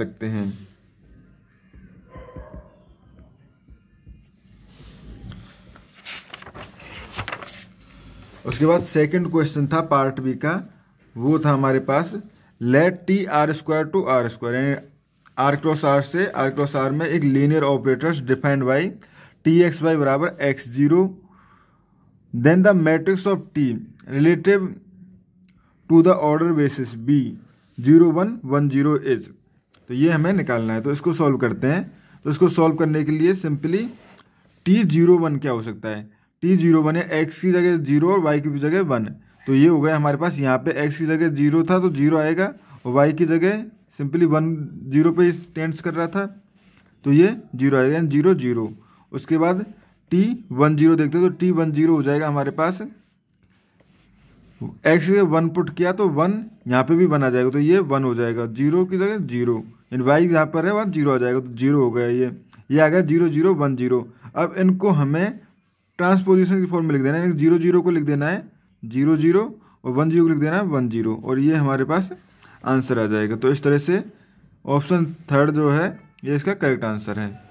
सकते हैं उसके बाद सेकंड क्वेश्चन था पार्ट बी का वो था हमारे पास let T R square to R square यानी आर क्रॉस आर से आर क्रॉस आर में एक linear operators defined by T X Y बराबर X zero then the matrix of T relative to the order basis B zero one one zero is तो ये हमें निकालना है तो इसको सॉल्व करते हैं तो इसको सॉल्व करने के लिए सिंपली टी जीरो वन क्या हो सकता है टी जीरो वन है एक्स की जगह जीरो और वाई की जगह वन तो ये हो गया हमारे पास यहाँ पे एक्स की जगह जीरो था तो जीरो आएगा और वाई की जगह सिंपली वन जीरो पे टेंस कर रहा था तो ये जीरो आएगा जीरो जीरो उसके बाद टी वन जीरो देखते हैं तो टी वन जीरो हो जाएगा हमारे पास एक्स वन पुट किया तो वन यहाँ पे भी वन आ जाएगा तो ये वन हो जाएगा जीरो की जगह जीरो इन वाई यहाँ पर है वहाँ जीरो आ जाएगा तो जीरो हो गया ये ये आ गया जीरो जीरो वन जीरो अब इनको हमें ट्रांसपोजिशन की फॉर्म में लिख देना है जीरो जीरो को लिख देना है जीरो जीरो और वन जीरो को लिख देना है वन जीरो और ये हमारे पास आंसर आ जाएगा तो इस तरह से ऑप्शन थर्ड जो है ये इसका करेक्ट आंसर है